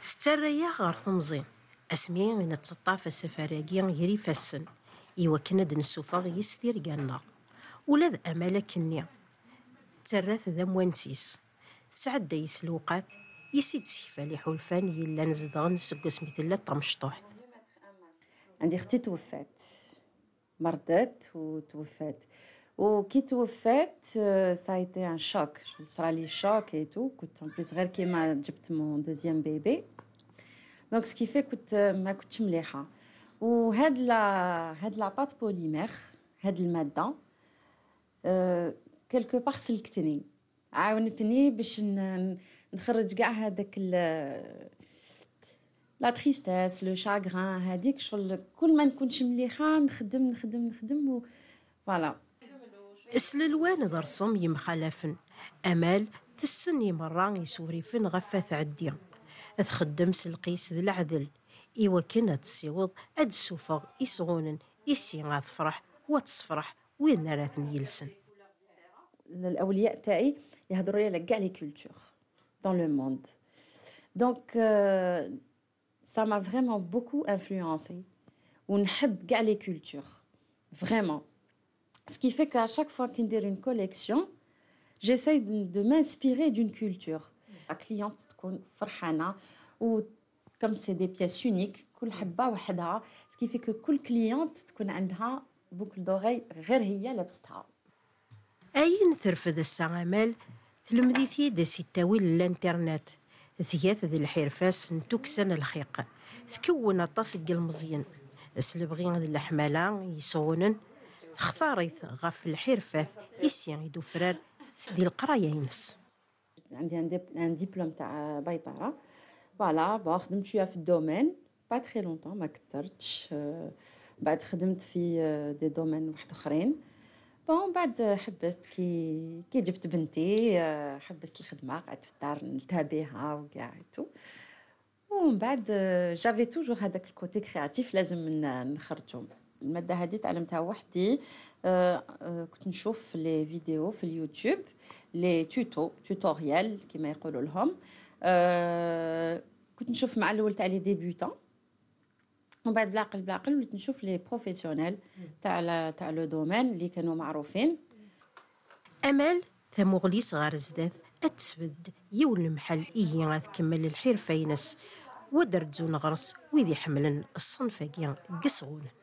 ستريا غار ثمزين أسمي من التطافة سفراجيا غيري فاسن إوا كنا دنسوفا يستير قالنا ولاد ذا أمالك تراث ذا موانسيس سعد دايس الوقات يسيد سيفا حلفان يلا نزدغن سق سميتلا طمشطوحت عندي اختي توفات مرضت وتوفات Ou qui tout fait, euh, ça a été un choc. Je les chocs et tout. en plus, mon deuxième bébé. Donc, ce qui fait que euh, ma la pâte polymère, le euh, quelque part, ah, la le chagrin, je suis le Je voilà. سللوان ضرسم يمخالفن أمال تسني مرة فن غفا عديا تخدم سلقيس ذي العذل كنا تسيوض أد سوفغ إسغونن إسي غاد فرح وتصفرح وين راثن يلسن الأولياء تاعي يهضروا لي على كاع لي كولتور دون لو موند دونك سا ما فريمون بوكو انفلونسي ونحب كاع لي كولتور فريمون Ce qui fait qu'à chaque fois qu'on fait une collection, j'essaie de m'inspirer d'une culture. La cliente تكون فرحانة و comme c'est des pièces uniques, كل حبة وحدها, ce qui fait que كل cliente تكون عندها بوكل دوري غير هي لابستها. أين ترفض السامل في دي ستاويل للانترنت ثياث ذي الحرفاس نتوكسن الخيق تكون التصق المزين سلبغي ذي الحمالة يصونن تختاريث غف الحرفات إسيا يدوفرار سدي القراية ينس عندي ان ديبلوم تاع بيطاره فوالا با خدمت شوية في الدومين با تخي لونتون ما كثرتش بعد خدمت في آه، دي دومين واحد اخرين بون بعد حبست كي كي جبت بنتي آه، حبست الخدمه قعدت في الدار نتابعها وكاع تو ومن بعد جافي آه، توجور هذاك الكوتي كرياتيف لازم نخرجهم الماده هذه تعلمتها وحدي آه، آه، كنت نشوف لي فيديو في اليوتيوب لي توتو توتوريال كما يقولوا لهم آه، كنت نشوف مع الاول تاع لي ديبيوتون ومن بعد بلاقل بالعقل وليت نشوف لي بروفيسيونيل تاع تاع لو دومين اللي كانوا معروفين امل تمغلي صغار زداف اتسبد يول المحل إيه غاد تكمل الحرفة ينس ودرتزو نغرس ويدي حملن الصنفة قصغون